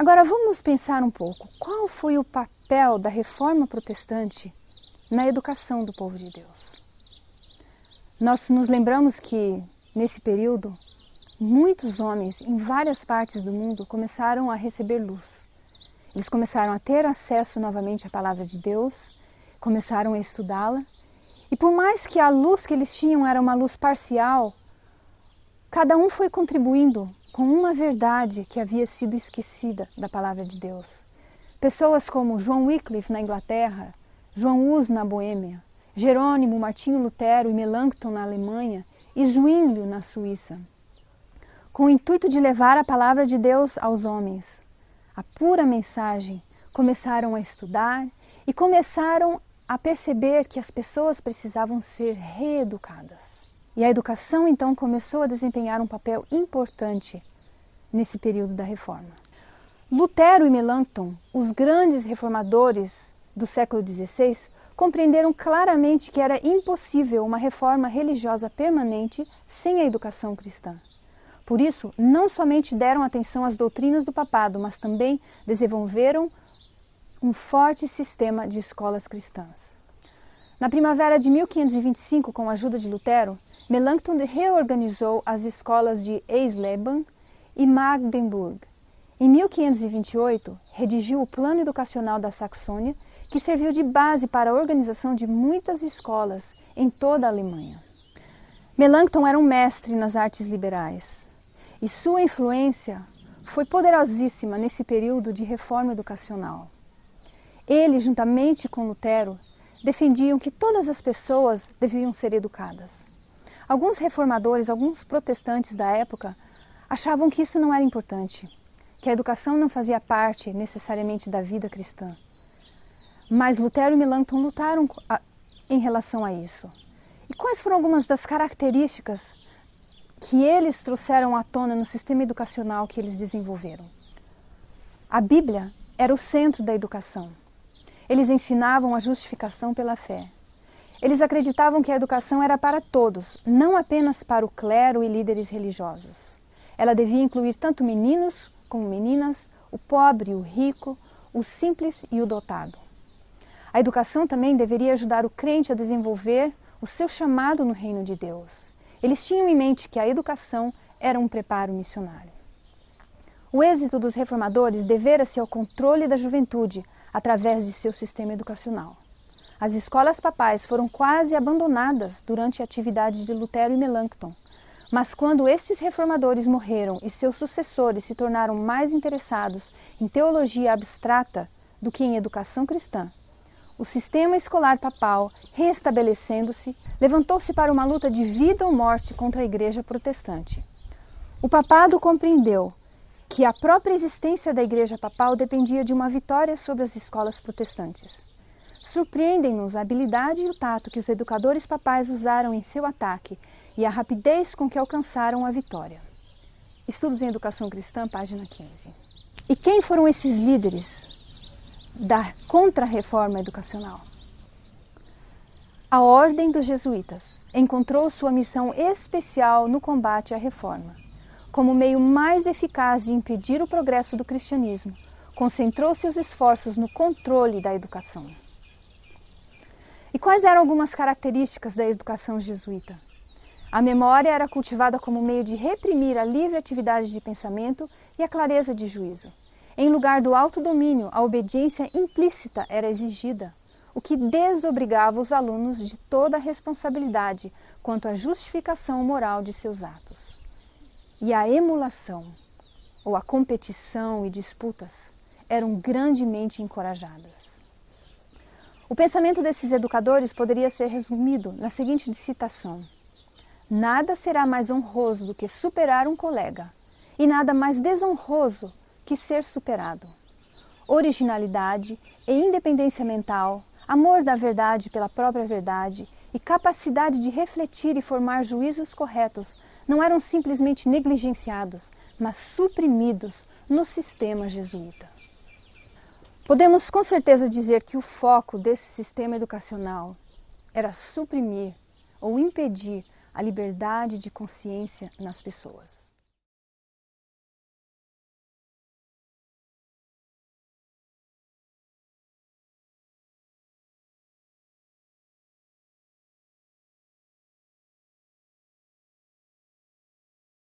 Agora vamos pensar um pouco: qual foi o papel da reforma protestante na educação do povo de Deus? Nós nos lembramos que, nesse período, muitos homens em várias partes do mundo começaram a receber luz. Eles começaram a ter acesso novamente à palavra de Deus, começaram a estudá-la, e por mais que a luz que eles tinham era uma luz parcial, cada um foi contribuindo com uma verdade que havia sido esquecida da palavra de Deus. Pessoas como João Wycliffe na Inglaterra, João Hus na Boêmia, Jerônimo, Martinho Lutero e Melanchthon na Alemanha e Zwinglio na Suíça. Com o intuito de levar a palavra de Deus aos homens, a pura mensagem, começaram a estudar e começaram a perceber que as pessoas precisavam ser reeducadas. E a educação então começou a desempenhar um papel importante nesse período da reforma. Lutero e Melanchthon, os grandes reformadores do século XVI, compreenderam claramente que era impossível uma reforma religiosa permanente sem a educação cristã. Por isso, não somente deram atenção às doutrinas do papado, mas também desenvolveram um forte sistema de escolas cristãs. Na primavera de 1525, com a ajuda de Lutero, Melanchthon reorganizou as escolas de Eisleben e Magdeburg. Em 1528, redigiu o Plano Educacional da Saxônia, que serviu de base para a organização de muitas escolas em toda a Alemanha. Melanchthon era um mestre nas artes liberais e sua influência foi poderosíssima nesse período de reforma educacional. Ele, juntamente com Lutero, defendiam que todas as pessoas deviam ser educadas. Alguns reformadores, alguns protestantes da época, achavam que isso não era importante, que a educação não fazia parte necessariamente da vida cristã. Mas Lutero e Melanchthon lutaram em relação a isso. E quais foram algumas das características que eles trouxeram à tona no sistema educacional que eles desenvolveram? A Bíblia era o centro da educação. Eles ensinavam a justificação pela fé. Eles acreditavam que a educação era para todos, não apenas para o clero e líderes religiosos. Ela devia incluir tanto meninos como meninas, o pobre e o rico, o simples e o dotado. A educação também deveria ajudar o crente a desenvolver o seu chamado no reino de Deus. Eles tinham em mente que a educação era um preparo missionário. O êxito dos reformadores devera-se ao controle da juventude, através de seu sistema educacional. As escolas papais foram quase abandonadas durante a atividade de Lutero e Melancton, mas quando estes reformadores morreram e seus sucessores se tornaram mais interessados em teologia abstrata do que em educação cristã, o sistema escolar papal, reestabelecendo-se, levantou-se para uma luta de vida ou morte contra a Igreja protestante. O papado compreendeu que a própria existência da Igreja Papal dependia de uma vitória sobre as escolas protestantes. Surpreendem-nos a habilidade e o tato que os educadores papais usaram em seu ataque e a rapidez com que alcançaram a vitória. Estudos em Educação Cristã, página 15. E quem foram esses líderes da contra-reforma educacional? A Ordem dos Jesuítas encontrou sua missão especial no combate à reforma como meio mais eficaz de impedir o progresso do cristianismo, concentrou seus esforços no controle da educação. E quais eram algumas características da educação jesuíta? A memória era cultivada como meio de reprimir a livre atividade de pensamento e a clareza de juízo. Em lugar do autodomínio, a obediência implícita era exigida, o que desobrigava os alunos de toda a responsabilidade quanto à justificação moral de seus atos e a emulação, ou a competição e disputas, eram grandemente encorajadas. O pensamento desses educadores poderia ser resumido na seguinte citação: Nada será mais honroso do que superar um colega, e nada mais desonroso que ser superado. Originalidade e independência mental, amor da verdade pela própria verdade e capacidade de refletir e formar juízos corretos não eram simplesmente negligenciados, mas suprimidos no sistema jesuíta. Podemos com certeza dizer que o foco desse sistema educacional era suprimir ou impedir a liberdade de consciência nas pessoas.